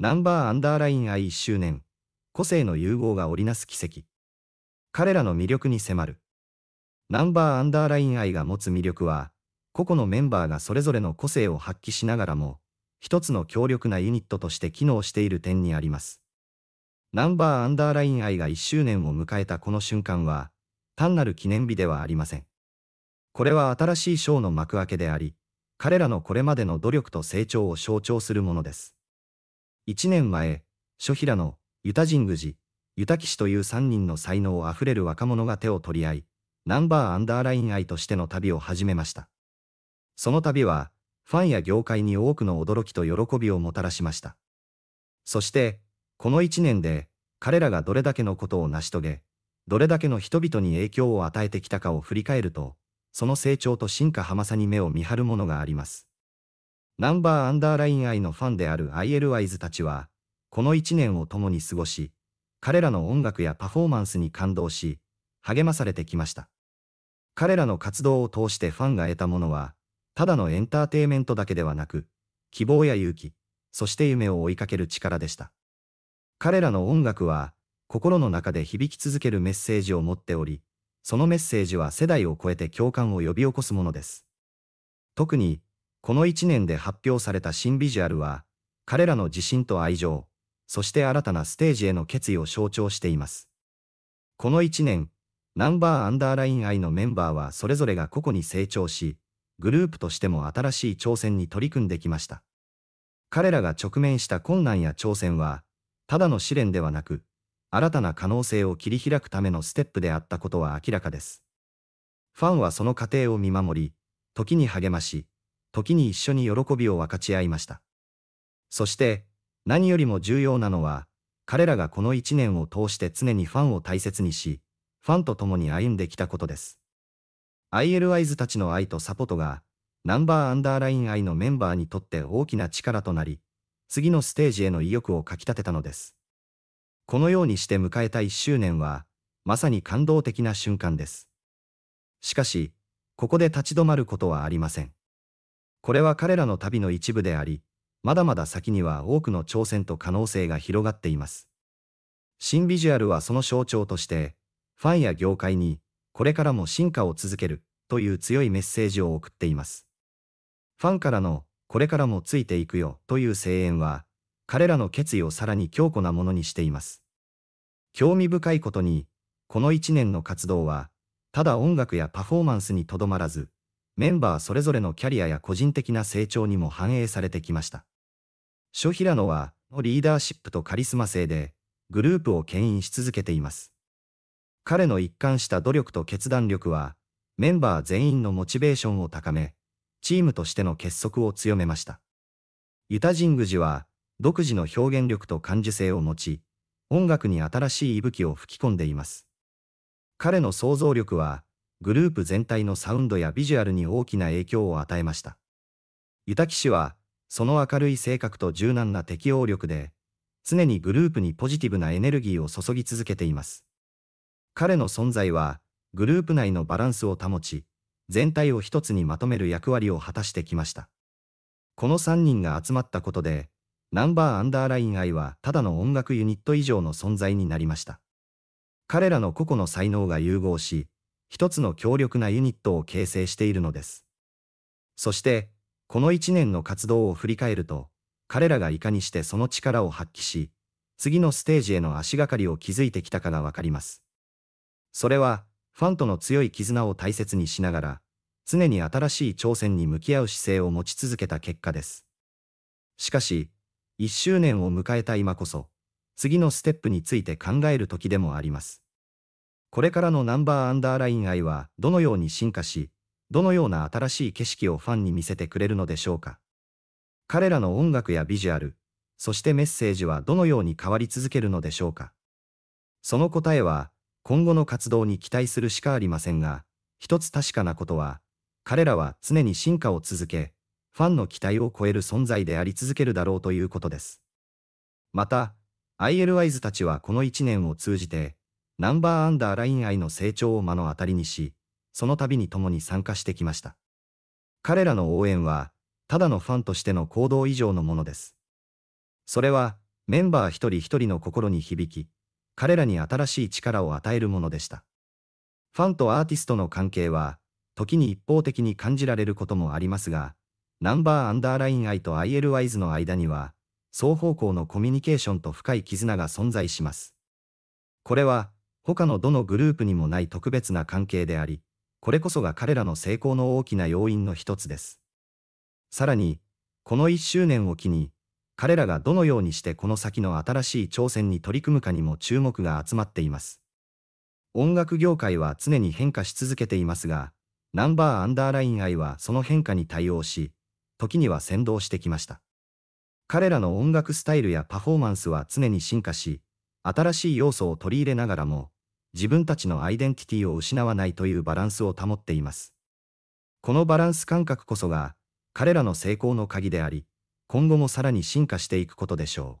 ナンバーアンダーライン愛1周年、個性の融合が織りなす奇跡。彼らの魅力に迫る。ナンバーアンダーライン愛が持つ魅力は、個々のメンバーがそれぞれの個性を発揮しながらも、一つの強力なユニットとして機能している点にあります。ナンバーアンダーライン愛が1周年を迎えたこの瞬間は、単なる記念日ではありません。これは新しい章の幕開けであり、彼らのこれまでの努力と成長を象徴するものです。1年前、諸平の、ユタ神宮寺、ユタ騎士という3人の才能あふれる若者が手を取り合い、ナンバーアンダーライン愛としての旅を始めました。その旅は、ファンや業界に多くの驚きと喜びをもたらしました。そして、この1年で、彼らがどれだけのことを成し遂げ、どれだけの人々に影響を与えてきたかを振り返ると、その成長と進化はまさに目を見張るものがあります。ナンバーアンダーライン I のファンである ILYs たちは、この1年を共に過ごし、彼らの音楽やパフォーマンスに感動し、励まされてきました。彼らの活動を通してファンが得たものは、ただのエンターテイメントだけではなく、希望や勇気、そして夢を追いかける力でした。彼らの音楽は、心の中で響き続けるメッセージを持っており、そのメッセージは世代を超えて共感を呼び起こすものです。特に、この1年で発表された新ビジュアルは、彼らの自信と愛情、そして新たなステージへの決意を象徴しています。この1年、ナンバーアンダーライン愛のメンバーはそれぞれが個々に成長し、グループとしても新しい挑戦に取り組んできました。彼らが直面した困難や挑戦は、ただの試練ではなく、新たな可能性を切り開くためのステップであったことは明らかです。ファンはその過程を見守り、時に励まし、時に一緒に喜びを分かち合いました。そして、何よりも重要なのは、彼らがこの一年を通して常にファンを大切にし、ファンと共に歩んできたことです。ILI ズたちの愛とサポートが、ナンバーアンダーライン愛のメンバーにとって大きな力となり、次のステージへの意欲をかきたてたのです。このようにして迎えた1周年は、まさに感動的な瞬間です。しかし、ここで立ち止まることはありません。これは彼らの旅の一部であり、まだまだ先には多くの挑戦と可能性が広がっています。新ビジュアルはその象徴として、ファンや業界に、これからも進化を続ける、という強いメッセージを送っています。ファンからの、これからもついていくよ、という声援は、彼らの決意をさらに強固なものにしています。興味深いことに、この一年の活動は、ただ音楽やパフォーマンスにとどまらず、メンバーそれぞれのキャリアや個人的な成長にも反映されてきました。諸平野は、リーダーシップとカリスマ性で、グループを牽引し続けています。彼の一貫した努力と決断力は、メンバー全員のモチベーションを高め、チームとしての結束を強めました。ユタ・ジングジは、独自の表現力と感受性を持ち、音楽に新しい息吹を吹き込んでいます。彼の想像力は、グループ全体のサウンドやビジュアルに大きな影響を与えました。ユタキ氏は、その明るい性格と柔軟な適応力で、常にグループにポジティブなエネルギーを注ぎ続けています。彼の存在は、グループ内のバランスを保ち、全体を一つにまとめる役割を果たしてきました。この3人が集まったことで、ナンバーアンダーライン愛はただの音楽ユニット以上の存在になりました。彼らの個々の才能が融合し、一つの強力なユニットを形成しているのです。そして、この一年の活動を振り返ると、彼らがいかにしてその力を発揮し、次のステージへの足がかりを築いてきたかがわかります。それは、ファンとの強い絆を大切にしながら、常に新しい挑戦に向き合う姿勢を持ち続けた結果です。しかし、一周年を迎えた今こそ、次のステップについて考える時でもあります。これからのナンバーアンダーライン愛はどのように進化し、どのような新しい景色をファンに見せてくれるのでしょうか。彼らの音楽やビジュアル、そしてメッセージはどのように変わり続けるのでしょうか。その答えは、今後の活動に期待するしかありませんが、一つ確かなことは、彼らは常に進化を続け、ファンの期待を超える存在であり続けるだろうということです。また、ILIs たちはこの1年を通じて、ナンバーアンダーライン愛の成長を目の当たりにし、その度に共に参加してきました。彼らの応援は、ただのファンとしての行動以上のものです。それは、メンバー一人一人の心に響き、彼らに新しい力を与えるものでした。ファンとアーティストの関係は、時に一方的に感じられることもありますが、ナンバーアンダーライン愛と ILYs の間には、双方向のコミュニケーションと深い絆が存在します。これは、他のどのグループにもない特別な関係であり、これこそが彼らの成功の大きな要因の一つです。さらに、この1周年を機に、彼らがどのようにしてこの先の新しい挑戦に取り組むかにも注目が集まっています。音楽業界は常に変化し続けていますが、ナンバーアンダーライン愛はその変化に対応し、時には先導してきました。彼らの音楽スタイルやパフォーマンスは常に進化し、新しい要素を取り入れながらも、自分たちのアイデンティティを失わないというバランスを保っています。このバランス感覚こそが、彼らの成功の鍵であり、今後もさらに進化していくことでしょう。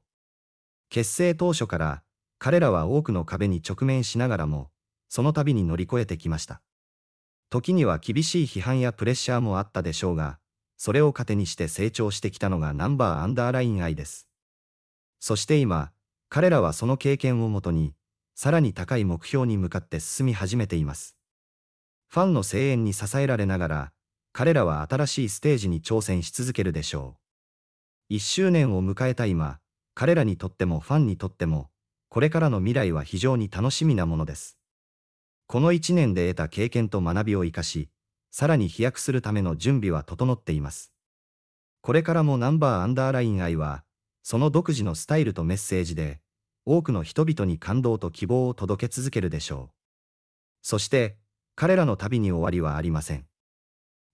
結成当初から、彼らは多くの壁に直面しながらも、その度に乗り越えてきました。時には厳しい批判やプレッシャーもあったでしょうが、それを糧にして成長してきたのがナンバーアンダーライン愛です。そして今、彼らはその経験をもとに、さらに高い目標に向かって進み始めています。ファンの声援に支えられながら、彼らは新しいステージに挑戦し続けるでしょう。1周年を迎えた今、彼らにとってもファンにとっても、これからの未来は非常に楽しみなものです。この1年で得た経験と学びを活かし、さらに飛躍するための準備は整っています。これからもナンバーアンダーライン愛は、その独自のスタイルとメッセージで、多くの人々に感動と希望を届け続けるでしょう。そして、彼らの旅に終わりはありません。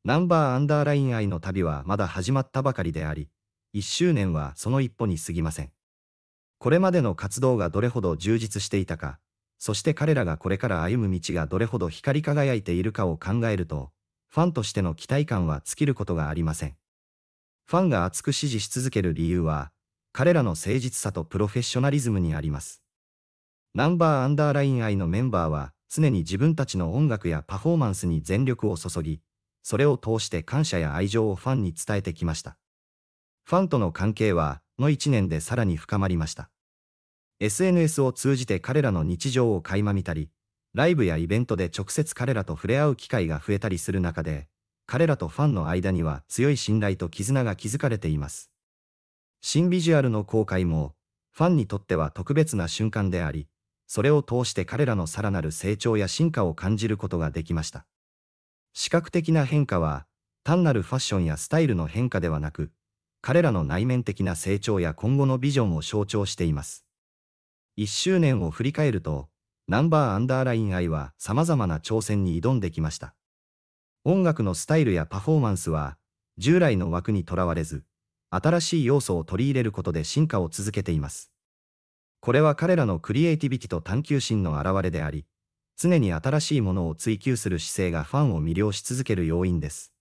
ナンバーアンダーライン愛の旅はまだ始まったばかりであり、1周年はその一歩に過ぎません。これまでの活動がどれほど充実していたか、そして彼らがこれから歩む道がどれほど光り輝いているかを考えると、ファンとしての期待感は尽きることがありません。ファンが熱く支持し続ける理由は、彼らの誠実さとプロフェッショナリズムにあります。ナンバーアンダーライン愛のメンバーは、常に自分たちの音楽やパフォーマンスに全力を注ぎ、それを通して感謝や愛情をファンに伝えてきました。ファンとの関係は、の1年でさらに深まりました。SNS を通じて彼らの日常を垣間見たり、ライブやイベントで直接彼らと触れ合う機会が増えたりする中で、彼らとファンの間には強い信頼と絆が築かれています。新ビジュアルの公開も、ファンにとっては特別な瞬間であり、それを通して彼らのさらなる成長や進化を感じることができました。視覚的な変化は、単なるファッションやスタイルの変化ではなく、彼らの内面的な成長や今後のビジョンを象徴しています。1周年を振り返ると、ナンバーアンダーライン愛は様々な挑戦に挑んできました。音楽のスタイルやパフォーマンスは、従来の枠にとらわれず、新しい要素を取り入れることで進化を続けています。これは彼らのクリエイティビティと探求心の表れであり、常に新しいものを追求する姿勢がファンを魅了し続ける要因です。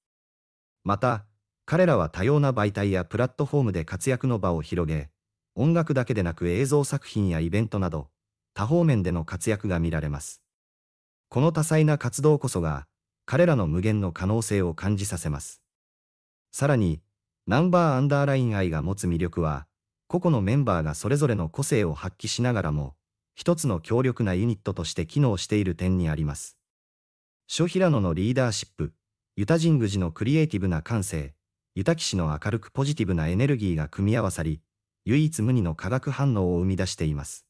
また、彼らは多様な媒体やプラットフォームで活躍の場を広げ、音楽だけでなく映像作品やイベントなど、多方面での活躍が見られます。この多彩な活動こそが、彼らの無限の可能性を感じさせます。さらに、ナンバーアンダーライン愛が持つ魅力は、個々のメンバーがそれぞれの個性を発揮しながらも、一つの強力なユニットとして機能している点にあります。諸平野のリーダーシップ、ユタ神宮寺のクリエイティブな感性、ユタ騎士の明るくポジティブなエネルギーが組み合わさり、唯一無二の化学反応を生み出しています。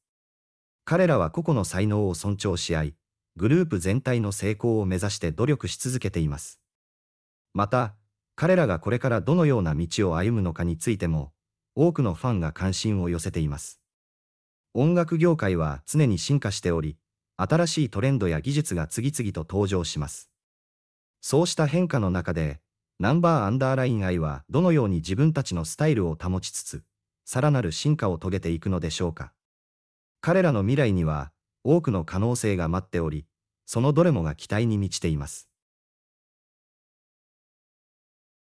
彼らは個々の才能を尊重し合い、グループ全体の成功を目指して努力し続けています。また、彼らがこれからどのような道を歩むのかについても、多くのファンが関心を寄せています。音楽業界は常に進化しており、新しいトレンドや技術が次々と登場します。そうした変化の中で、ナンバーアンダーライン愛はどのように自分たちのスタイルを保ちつつ、さらなる進化を遂げていくのでしょうか。彼らの未来には多くの可能性が待っており、そのどれもが期待に満ちています。